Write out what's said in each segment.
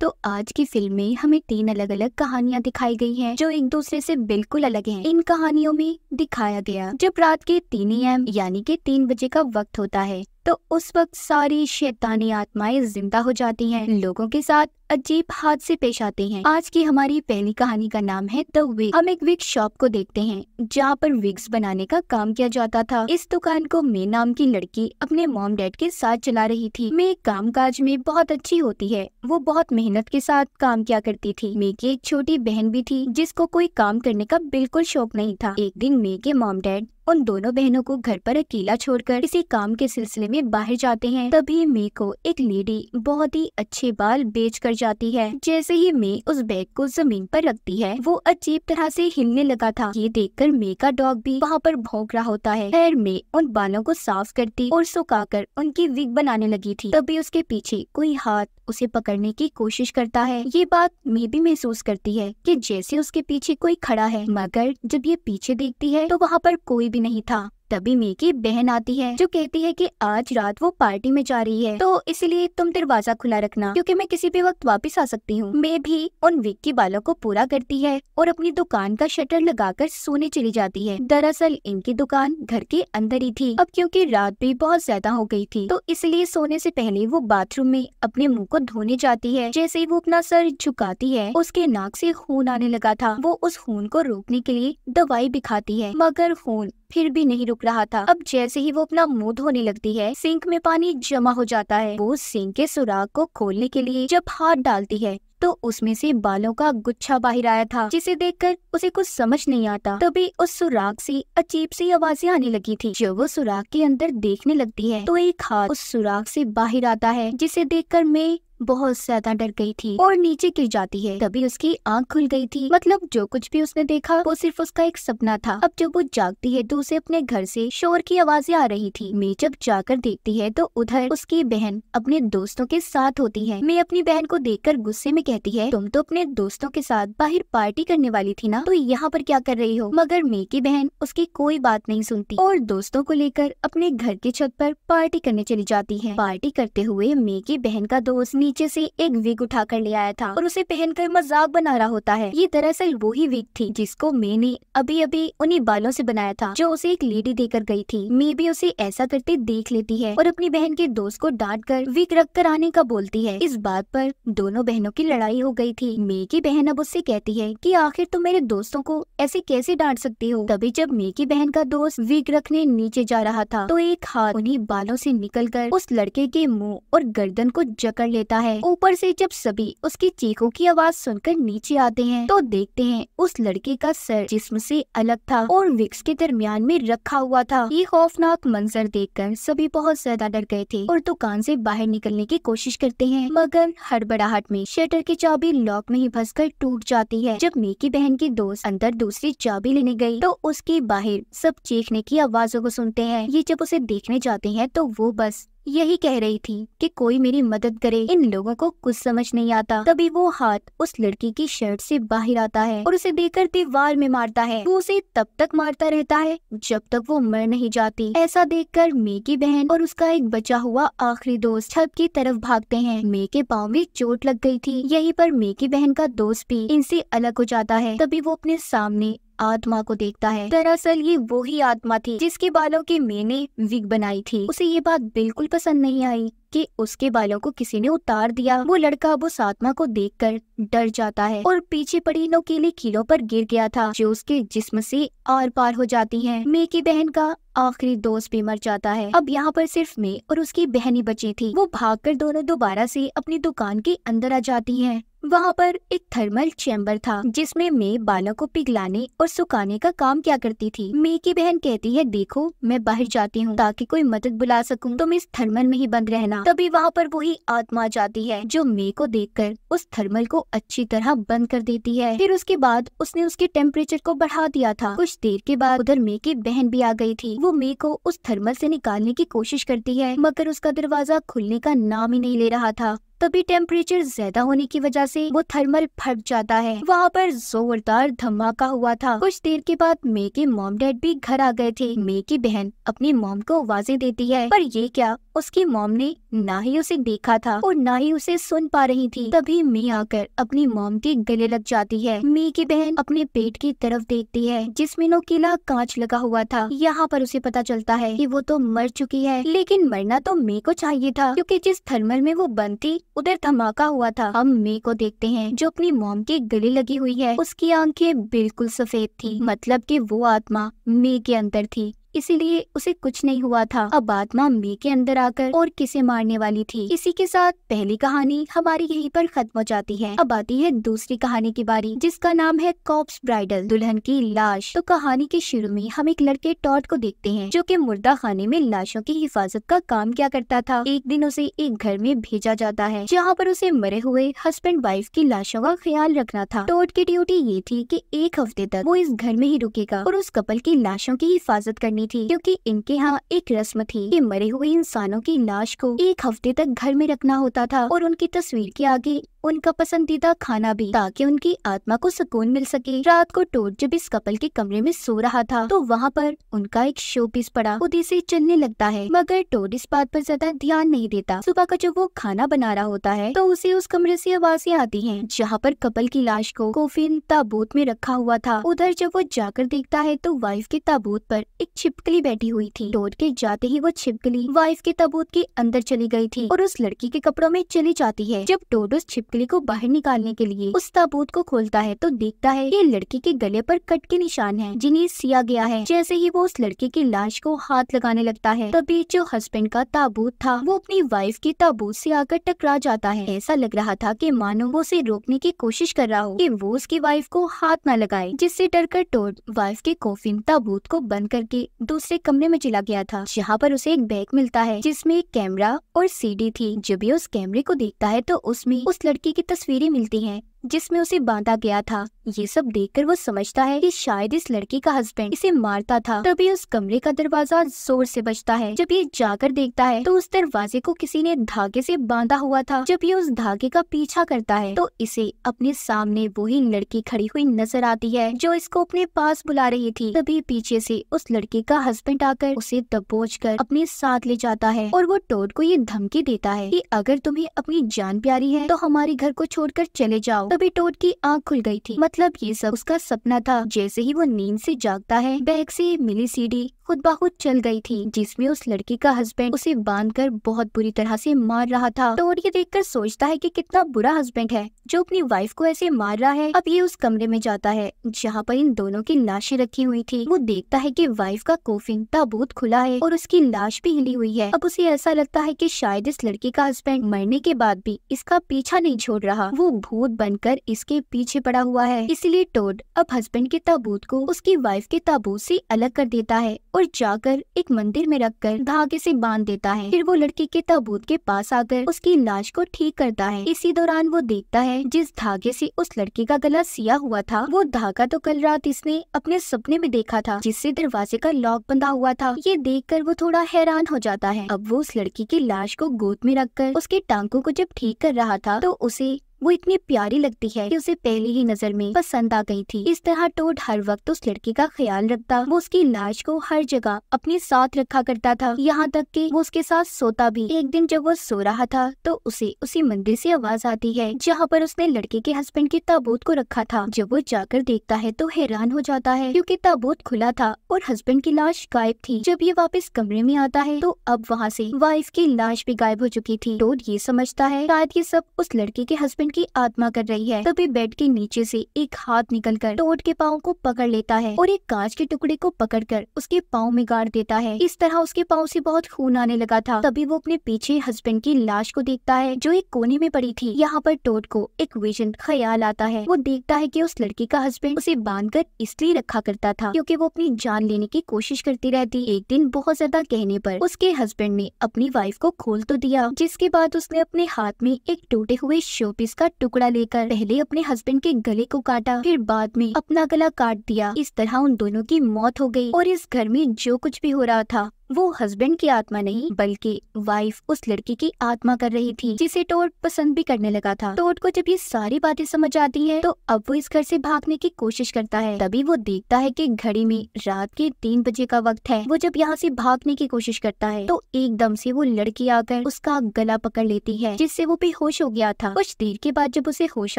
तो आज की फिल्म में हमें तीन अलग अलग कहानियां दिखाई गई हैं जो एक दूसरे से बिल्कुल अलग हैं। इन कहानियों में दिखाया गया जब रात के तीन एम यानी के तीन बजे का वक्त होता है तो उस वक्त सारी शैतानी आत्माएं जिंदा हो जाती हैं लोगों के साथ अजीब हादसे पेश आते हैं आज की हमारी पहली कहानी का नाम है द विग हम एक विग शॉप को देखते हैं जहाँ पर विग्स बनाने का काम किया जाता था इस दुकान को मे नाम की लड़की अपने मॉम डैड के साथ चला रही थी मे काम काज में बहुत अच्छी होती है वो बहुत मेहनत के साथ काम किया करती थी मे की एक छोटी बहन भी थी जिसको कोई काम करने का बिल्कुल शौक नहीं था एक दिन मे के मॉम डैड उन दोनों बहनों को घर पर अकेला छोड़कर किसी काम के सिलसिले में बाहर जाते हैं तभी मे को एक लेडी बहुत ही अच्छे बाल बेच कर जाती है जैसे ही मे उस बैग को जमीन पर रखती है वो अजीब तरह से हिलने लगा था ये देखकर मे का डॉग भी वहाँ पर भोंग रहा होता है खैर मे उन बालों को साफ करती और कर उनकी विग बनाने लगी थी तभी उसके पीछे कोई हाथ उसे पकड़ने की कोशिश करता है ये बात मे भी महसूस करती है कि जैसे उसके पीछे कोई खड़ा है मगर जब ये पीछे देखती है तो वहाँ पर कोई भी भी नहीं था तभी मे की बहन आती है जो कहती है कि आज रात वो पार्टी में जा रही है तो इसलिए तुम दरवाजा खुला रखना क्योंकि मैं किसी भी वक्त वापस आ सकती हूँ मैं भी उन विक की बालों को पूरा करती है और अपनी दुकान का शटर लगाकर सोने चली जाती है दरअसल इनकी दुकान घर के अंदर ही थी अब क्योंकि रात भी बहुत ज्यादा हो गयी थी तो इसलिए सोने ऐसी पहले वो बाथरूम में अपने मुँह को धोने जाती है जैसे ही वो अपना सर झुकाती है उसके नाक ऐसी खून आने लगा था वो उस खून को रोकने के लिए दवाई भी खाती है मगर खून फिर भी नहीं रुक रहा था अब जैसे ही वो अपना मुंह धोने लगती है सिंक में पानी जमा हो जाता है वो सिंक के सुराग को खोलने के लिए जब हाथ डालती है तो उसमें से बालों का गुच्छा बाहर आया था जिसे देखकर उसे कुछ समझ नहीं आता तभी उस सुराग से अजीब सी आवाजें आने लगी थी जब वो सुराग के अंदर देखने लगती है तो एक हाथ उस सुराग से बाहर आता है जिसे देखकर मैं बहुत ज्यादा डर गई थी और नीचे गिर जाती है तभी उसकी आंख खुल गई थी मतलब जो कुछ भी उसने देखा वो सिर्फ उसका एक सपना था अब जब वो जागती है तो उसे अपने घर से शोर की आवाजें आ रही थी मैं जब जाकर देखती है तो उधर उसकी बहन अपने दोस्तों के साथ होती है मैं अपनी बहन को कर गुस्से में कहती है तुम तो अपने दोस्तों के साथ बाहर पार्टी करने वाली थी ना तो यहाँ पर क्या कर रही हो मगर मे की बहन उसकी कोई बात नहीं सुनती और दोस्तों को लेकर अपने घर की छत पर पार्टी करने चली जाती है पार्टी करते हुए मे की बहन का दोस्त नीचे से एक विग उठा कर ले आया था और उसे पहनकर मजाक बना रहा होता है ये दरअसल वो ही विग थी जिसको मैंने अभी अभी उन्हीं बालों से बनाया था जो उसे एक लेडी देकर गई थी मे भी उसे ऐसा करते देख लेती है और अपनी बहन के दोस्त को डांट कर विग रख कर आने का बोलती है इस बात पर दोनों बहनों की लड़ाई हो गई थी मे की बहन अब उससे कहती है कि आखिर तुम मेरे दोस्तों को ऐसे कैसे डांट सकती हो तभी जब मे की बहन का दोस्त विग रखने नीचे जा रहा था तो एक हाथ उन्हीं बालों से कर उस लड़के के मुँह और गर्दन को जकड़ लेता होता है ऊपर से जब सभी उसकी चीखों की आवाज सुनकर नीचे आते हैं तो देखते हैं उस लड़के का सर जिस्म से अलग था और विक्स के दरमियान में रखा हुआ था ये खौफनाक मंजर देखकर सभी बहुत ज्यादा डर गए थे और दुकान से बाहर निकलने की कोशिश करते हैं मगर हड़बड़ाहट में शटर की चाबी लॉक में ही फंस कर टूट जाती है जब मे की बहन की दोस्त अंदर दूसरी चाबी लेने गयी तो उसके बाहर सब चीखने की आवाजों को सुनते हैं ये जब उसे देखने जाते हैं तो वो बस यही कह रही थी कि कोई मेरी मदद करे इन लोगों को कुछ समझ नहीं आता तभी वो हाथ उस लड़की की शर्ट से बाहर आता है और उसे देकर दीवार में मारता है वो उसे तब तक मारता रहता है जब तक वो मर नहीं जाती ऐसा देखकर मे की बहन और उसका एक बचा हुआ आखिरी दोस्त छत की तरफ भागते हैं मे के पाँव में चोट लग गई थी यही पर मे की बहन का दोस्त भी इनसे अलग हो जाता है तभी वो अपने सामने आत्मा को देखता है दरअसल ये वो ही आत्मा थी जिसके बालों की मैंने विग बनाई थी उसे ये बात बिल्कुल पसंद नहीं आई कि उसके बालों को किसी ने उतार दिया वो लड़का अब उस आत्मा को देखकर डर जाता है और पीछे पड़ी नोकीली कीलों पर गिर गया था जो उसके जिस्म से आर पार हो जाती है मे की बहन का आखिरी दोस्त भी मर जाता है अब यहाँ पर सिर्फ मे और उसकी बहन ही बची थी वो भागकर दोनों दोबारा से अपनी दुकान के अंदर आ जाती हैं। वहाँ पर एक थर्मल चैम्बर था जिसमें मे बालों को पिघलाने और सुखाने का काम क्या करती थी मे की बहन कहती है देखो मैं बाहर जाती हूँ ताकि कोई मदद बुला सकूँ तुम इस थर्मल में ही बंद रहना तभी वहाँ पर वही आत्मा जाती है जो मे को देखकर उस थर्मल को अच्छी तरह बंद कर देती है फिर उसके बाद उसने उसके टेम्परेचर को बढ़ा दिया था कुछ देर के बाद उधर मे की बहन भी आ गई थी वो मे को उस थर्मल से निकालने की कोशिश करती है मगर उसका दरवाजा खुलने का नाम ही नहीं ले रहा था तभी टेम्परेचर ज्यादा होने की वजह से वो थर्मल फट जाता है वहाँ पर जोरदार धमाका हुआ था कुछ देर के बाद मे के मॉम डैड भी घर आ गए थे मे की बहन अपनी मॉम को आवाजें देती है पर ये क्या उसकी मॉम ने ना ही उसे देखा था और ना ही उसे सुन पा रही थी तभी मे आकर अपनी मॉम के गले लग जाती है मी की बहन अपने पेट की तरफ देखती है जिसमें नोकीला कांच लगा हुआ था यहाँ पर उसे पता चलता है कि वो तो मर चुकी है लेकिन मरना तो मे को चाहिए था क्योंकि जिस थर्मल में वो बंद थी उधर धमाका हुआ था हम मे को देखते हैं जो अपनी मोम के गले लगी हुई है उसकी आंखें बिल्कुल सफेद थी मतलब कि वो आत्मा मे के अंदर थी इसीलिए उसे कुछ नहीं हुआ था अब आत्मा मे के अंदर आकर और किसे मारने वाली थी इसी के साथ पहली कहानी हमारी यहीं पर खत्म हो जाती है अब आती है दूसरी कहानी की बारी जिसका नाम है कॉप्स ब्राइडल दुल्हन की लाश तो कहानी के शुरू में हम एक लड़के टॉट को देखते हैं जो की मुर्दा खाने में लाशों की हिफाजत का काम क्या करता था एक दिन उसे एक घर में भेजा जाता है जहाँ पर उसे मरे हुए हस्बैंड वाइफ की लाशों का ख्याल रखना था टॉट की ड्यूटी ये थी की एक हफ्ते तक वो इस घर में ही रुकेगा और उस कपल की लाशों की हिफाजत करने करनी थी क्योंकि इनके यहाँ एक रस्म थी कि मरे हुए इंसानों की लाश को एक हफ्ते तक घर में रखना होता था और उनकी तस्वीर के आगे उनका पसंदीदा खाना भी ताकि उनकी आत्मा को सुकून मिल सके रात को टोट जब इस कपल के कमरे में सो रहा था तो वहाँ पर उनका एक शो पीस पड़ा खुद इसे चलने लगता है मगर टोट इस बात पर ज्यादा ध्यान नहीं देता सुबह का जब वो खाना बना रहा होता है तो उसे उस कमरे से आवाजें आती हैं जहाँ पर कपल की लाश को कोफिन ताबूत में रखा हुआ था उधर जब वो जाकर देखता है तो वाइफ के ताबूत पर एक छिपकली बैठी हुई थी टोट के जाते ही वो छिपकली वाइफ के ताबूत के अंदर चली गयी थी और उस लड़की के कपड़ों में चली जाती है जब टोट उस छिपकली टोकरी को बाहर निकालने के लिए उस ताबूत को खोलता है तो देखता है ये लड़की के गले पर कट के निशान है जिन्हें सिया गया है जैसे ही वो उस लड़की की लाश को हाथ लगाने लगता है तभी जो हस्बैंड का ताबूत था वो अपनी वाइफ के ताबूत से आकर टकरा जाता है ऐसा लग रहा था कि मानो वो उसे रोकने की कोशिश कर रहा हो कि वो उसकी वाइफ को हाथ न लगाए जिससे डर कर टोड वाइफ के कोफिन ताबूत को बंद करके दूसरे कमरे में चला गया था जहाँ पर उसे एक बैग मिलता है जिसमे एक कैमरा और सीडी थी जब ये उस कैमरे को देखता है तो उसमें उस लड़की लड़की की तस्वीरें मिलती हैं जिसमें उसे बांधा गया था ये सब देखकर वो समझता है कि शायद इस लड़की का हस्बैंड इसे मारता था तभी उस कमरे का दरवाजा जोर से बजता है जब ये जाकर देखता है तो उस दरवाजे को किसी ने धागे से बांधा हुआ था जब ये उस धागे का पीछा करता है तो इसे अपने सामने वही लड़की खड़ी हुई नजर आती है जो इसको अपने पास बुला रही थी तभी पीछे से उस लड़की का हस्बैंड आकर उसे दबोच कर अपने साथ ले जाता है और वो टोड को ये धमकी देता है की अगर तुम्हें अपनी जान प्यारी है तो हमारे घर को छोड़कर चले जाओ तभी टोड की आंख खुल गई थी मतलब ये सब उसका सपना था जैसे ही वो नींद से जागता है बैग से मिली सीडी खुद बहुत चल गई थी जिसमें उस लड़की का हस्बैंड उसे बांधकर बहुत बुरी तरह से मार रहा था तो और ये देखकर सोचता है कि कितना बुरा हस्बैंड है जो अपनी वाइफ को ऐसे मार रहा है अब ये उस कमरे में जाता है जहाँ पर इन दोनों की लाशें रखी हुई थी वो देखता है कि वाइफ का कोफिन ताबूत खुला है और उसकी लाश भी हिली हुई है अब उसे ऐसा लगता है कि शायद इस लड़की का हस्बैंड मरने के बाद भी इसका पीछा नहीं छोड़ रहा वो भूत बनकर इसके पीछे पड़ा हुआ है इसलिए टोड अब हस्बैंड के ताबूत को उसकी वाइफ के ताबूत से अलग कर देता है और जाकर एक मंदिर में रखकर धागे से बांध देता है फिर वो लड़की के ताबूत के पास आकर उसकी लाश को ठीक करता है इसी दौरान वो देखता है जिस धागे से उस लड़की का गला सिया हुआ था वो धागा तो कल रात इसने अपने सपने में देखा था जिससे दरवाजे का लॉक बंधा हुआ था ये देख कर वो थोड़ा हैरान हो जाता है अब वो उस लड़की की लाश को गोद में रखकर उसके टांगों को जब ठीक कर रहा था तो उसे वो इतनी प्यारी लगती है कि उसे पहली ही नजर में पसंद आ गई थी इस तरह टोड हर वक्त उस लड़की का ख्याल रखता वो उसकी लाश को हर जगह अपने साथ रखा करता था यहाँ तक कि वो उसके साथ सोता भी एक दिन जब वो सो रहा था तो उसे उसी मंदिर से आवाज आती है जहाँ पर उसने लड़के के हस्बैंड के ताबूत को रखा था जब वो जाकर देखता है तो हैरान हो जाता है क्यूँकी ताबूत खुला था और हस्बैंड की लाश गायब थी जब ये वापस कमरे में आता है तो अब वहाँ से वाइफ की लाश भी गायब हो चुकी थी टोड ये समझता है शायद ये सब उस लड़की के हस्बैंड पेशेंट की आत्मा कर रही है तभी बेड के नीचे से एक हाथ निकल कर टोट के पाँव को पकड़ लेता है और एक कांच के टुकड़े को पकड़ कर उसके पाँव में गाड़ देता है इस तरह उसके पाँव से बहुत खून आने लगा था तभी वो अपने पीछे हस्बैंड की लाश को देखता है जो एक कोने में पड़ी थी यहाँ पर टोट को एक विजन ख्याल आता है वो देखता है की उस लड़की का हस्बैंड उसे बांध कर इसलिए रखा करता था क्यूँकी वो अपनी जान लेने की कोशिश करती रहती एक दिन बहुत ज्यादा कहने पर उसके हस्बैंड ने अपनी वाइफ को खोल तो दिया जिसके बाद उसने अपने हाथ में एक टूटे हुए शोपीस का टुकड़ा लेकर पहले अपने हस्बैंड के गले को काटा फिर बाद में अपना गला काट दिया इस तरह उन दोनों की मौत हो गई और इस घर में जो कुछ भी हो रहा था वो हस्बैंड की आत्मा नहीं बल्कि वाइफ उस लड़की की आत्मा कर रही थी जिसे टोट पसंद भी करने लगा था टोट को जब ये सारी बातें समझ आती है तो अब वो इस घर से भागने की कोशिश करता है तभी वो देखता है कि घड़ी में रात के तीन बजे का वक्त है वो जब यहाँ से भागने की कोशिश करता है तो एकदम से वो लड़की आकर उसका गला पकड़ लेती है जिससे वो भी होश हो गया था कुछ देर के बाद जब उसे होश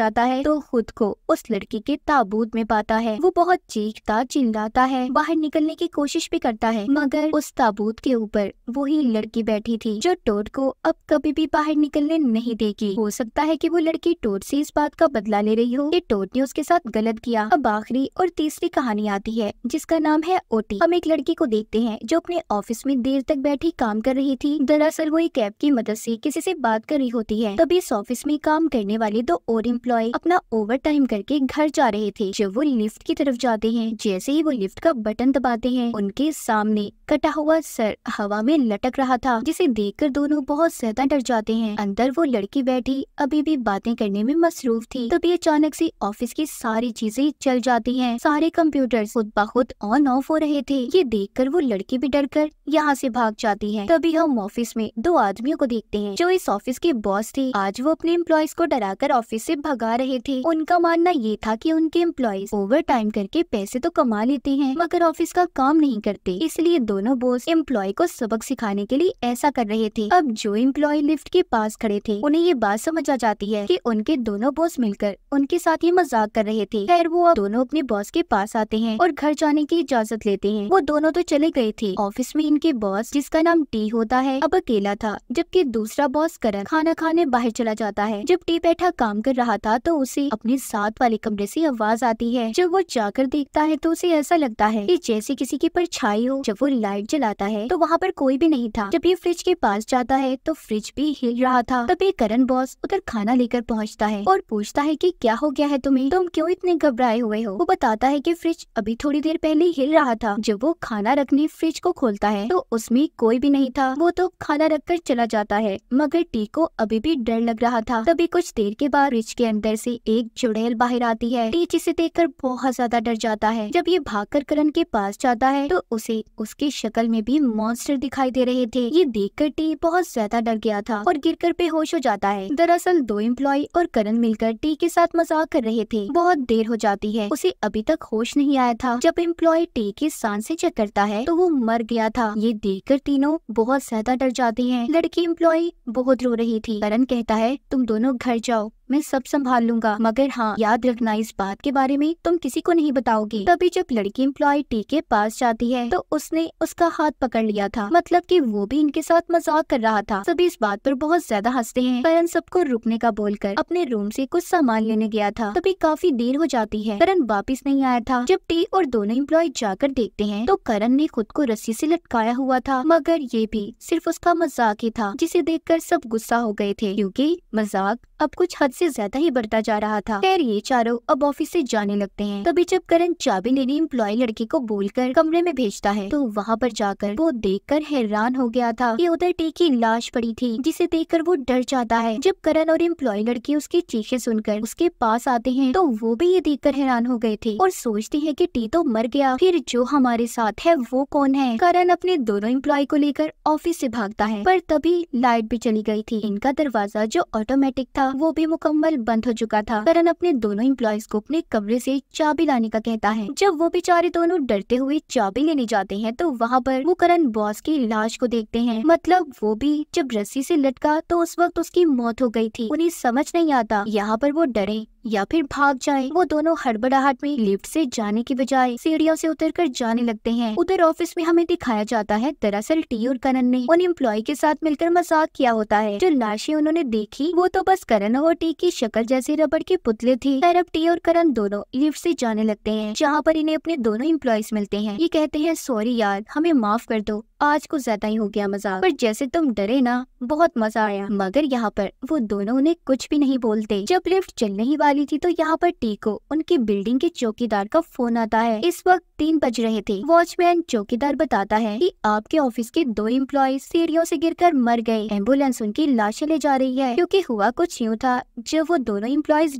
आता है तो खुद को उस लड़की के ताबूत में पाता है वो बहुत चीखता चिल्लाता है बाहर निकलने की कोशिश भी करता है मगर उस ताबूत बूथ के ऊपर वही लड़की बैठी थी जो टोड को अब कभी भी बाहर निकलने नहीं देगी हो सकता है कि वो लड़की टोड से इस बात का बदला ले रही हो कि टोड ने उसके साथ गलत किया अब आखिरी और तीसरी कहानी आती है जिसका नाम है ओटी हम एक लड़की को देखते हैं जो अपने ऑफिस में देर तक बैठी काम कर रही थी दरअसल वो एक कैब की मदद से किसी से बात कर रही होती है तभी इस ऑफिस में काम करने वाले दो और एम्प्लॉय अपना ओवर टाइम करके घर जा रहे थे जब वो लिफ्ट की तरफ जाते हैं जैसे ही वो लिफ्ट का बटन दबाते हैं उनके सामने कटा हुआ सर हवा में लटक रहा था जिसे देखकर दोनों बहुत ज्यादा डर जाते हैं अंदर वो लड़की बैठी अभी भी बातें करने में मसरूफ थी तभी अचानक से ऑफिस की सारी चीजें चल जाती हैं सारे कंप्यूटर खुद ब खुद ऑन ऑफ हो रहे थे ये देखकर वो लड़की भी डर कर यहाँ से भाग जाती है तभी हम ऑफिस में दो आदमियों को देखते हैं जो इस ऑफिस के बॉस थे आज वो अपने एम्प्लॉयज को कर ऑफिस से भगा रहे थे उनका मानना ये था की उनके एम्प्लॉयज ओवर टाइम करके पैसे तो कमा लेते हैं मगर ऑफिस का काम नहीं करते इसलिए दो दोनों बोस एम्प्लॉय को सबक सिखाने के लिए ऐसा कर रहे थे अब जो एम्प्लॉय लिफ्ट के पास खड़े थे उन्हें ये बात समझ आ जाती है कि उनके दोनों बॉस मिलकर उनके साथ ये मजाक कर रहे थे खैर वो दोनों अपने बॉस के पास आते हैं और घर जाने की इजाजत लेते हैं वो दोनों तो चले गए थे ऑफिस में इनके बॉस जिसका नाम टी होता है अब अकेला था जबकि दूसरा बॉस करण खाना खाने बाहर चला जाता है जब टी बैठा काम कर रहा था तो उसे अपने साथ वाले कमरे से आवाज आती है जब वो जाकर देखता है तो उसे ऐसा लगता है कि जैसे किसी की परछाई हो जब वो लाइट जलाता है तो वहाँ पर कोई भी नहीं था जब ये फ्रिज के पास जाता है तो फ्रिज भी हिल रहा था तभी करण बॉस उधर खाना लेकर पहुँचता है और पूछता है की क्या हो गया है तुम्हें तुम क्यों इतने घबराए हुए हो वो बताता है की फ्रिज अभी थोड़ी देर पहले हिल रहा था जब वो खाना रखने फ्रिज को खोलता है तो उसमें कोई भी नहीं था वो तो खाना कर चला जाता है मगर टी को अभी भी डर लग रहा था तभी कुछ देर के बाद फ्रिज के अंदर से एक चुड़ैल बाहर आती है टी जिसे देखकर बहुत ज्यादा डर जाता है जब ये भागकर करण के पास जाता है तो उसे उसके शक्ल में भी मॉन्स्टर दिखाई दे रहे थे ये देख कर टी बहुत ज्यादा डर गया था और गिर कर बेहोश हो जाता है दरअसल दो एम्प्लॉय और करण मिलकर टी के साथ मजाक कर रहे थे बहुत देर हो जाती है उसे अभी तक होश नहीं आया था जब एम्प्लॉय टी के सांस ऐसी चेक करता है तो वो मर गया था ये देख कर तीनों बहुत ज्यादा डर जाते हैं लड़की एम्प्लॉय बहुत रो रही थी करण कहता है तुम दोनों घर जाओ मैं सब संभाल लूंगा मगर हाँ याद रखना इस बात के बारे में तुम किसी को नहीं बताओगी तभी जब लड़की इम्प्लॉय टी के पास जाती है तो उसने उसका हाथ पकड़ लिया था मतलब कि वो भी इनके साथ मजाक कर रहा था सभी इस बात पर बहुत ज्यादा हंसते हैं करण सबको रुकने का बोलकर अपने रूम से कुछ सामान लेने गया था तभी काफी देर हो जाती है करण वापिस नहीं आया था जब टी और दोनों इम्प्लॉय जाकर देखते हैं तो करण ने खुद को रस्सी से लटकाया हुआ था मगर ये भी सिर्फ उसका मजाक ही था जिसे कर सब गुस्सा हो गए थे क्यूँकी मजाक अब कुछ हद से ज्यादा ही बढ़ता जा रहा था खैर ये चारों अब ऑफिस से जाने लगते हैं तभी जब करण चाबी लेने इम्प्लॉय लड़की को बोलकर कमरे में भेजता है तो वहाँ पर जाकर वो देखकर हैरान हो गया था कि उधर टी की लाश पड़ी थी जिसे देखकर वो डर जाता है जब करण और इम्प्लॉय लड़की उसकी चीखे सुनकर उसके पास आते हैं तो वो भी ये कर हैरान हो गए थे और सोचती है की टी तो मर गया फिर जो हमारे साथ है वो कौन है करण अपने दोनों इम्प्लॉय को लेकर ऑफिस से भागता है पर तभी लाइट भी चली गई थी इनका दरवाजा जो ऑटोमेटिक था वो भी मुकम्मल मुकम्मल बंद हो चुका था करण अपने दोनों इम्प्लॉयज को अपने कमरे से चाबी लाने का कहता है जब वो बेचारे दोनों डरते हुए चाबी लेने जाते हैं तो वहाँ पर वो करण बॉस की लाश को देखते हैं मतलब वो भी जब रस्सी से लटका तो उस वक्त उसकी मौत हो गई थी उन्हें समझ नहीं आता यहाँ पर वो डरे या फिर भाग जाए वो दोनों हड़बड़ाहट में लिफ्ट से जाने की बजाय सीढ़ियों से उतरकर जाने लगते हैं उधर ऑफिस में हमें दिखाया जाता है दरअसल टी और करण ने उन एम्प्लॉय के साथ मिलकर मजाक किया होता है जो लाशें उन्होंने देखी वो तो बस करण और टी की शक्ल जैसे रबड़ के पुतले थे खैर अब टी और करण दोनों लिफ्ट से जाने लगते हैं जहाँ पर इन्हें अपने दोनों एम्प्लॉयज मिलते हैं ये कहते हैं सॉरी यार हमें माफ कर दो आज कुछ ज्यादा ही हो गया मजाक पर जैसे तुम डरे ना बहुत मजा आया मगर यहाँ पर वो दोनों उन्हें कुछ भी नहीं बोलते जब लिफ्ट चलने ही वाली थी तो यहाँ पर टी को उनकी बिल्डिंग के चौकीदार का फोन आता है इस वक्त तीन बज रहे थे वॉचमैन चौकीदार बताता है कि आपके ऑफिस के दो इम्प्लॉय सीढ़ियों से गिरकर मर गए एम्बुलेंस उनकी लाशें ले जा रही है क्योंकि हुआ कुछ यूँ था जब वो दोनों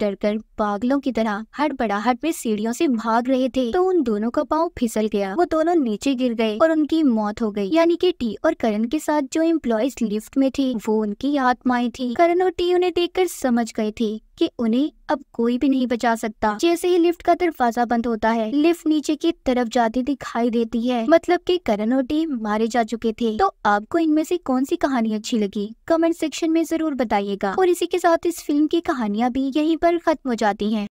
डर कर पागलों की तरह हड़बड़ाहट में सीढ़ियों से भाग रहे थे तो उन दोनों का पाँव फिसल गया वो दोनों नीचे गिर गए और उनकी मौत हो गयी यानी की टी और करण के साथ जो इम्प्लॉयज लिफ्ट में थे वो उनकी आत्माएं थी करण और टी उन्हें देखकर समझ गए थे कि उन्हें अब कोई भी नहीं बचा सकता जैसे ही लिफ्ट का दरवाजा बंद होता है लिफ्ट नीचे की तरफ जाती दिखाई देती है मतलब कि करण और टीम मारे जा चुके थे तो आपको इनमें से कौन सी कहानी अच्छी लगी कमेंट सेक्शन में जरूर बताइएगा और इसी के साथ इस फिल्म की कहानियाँ भी यहीं पर खत्म हो जाती है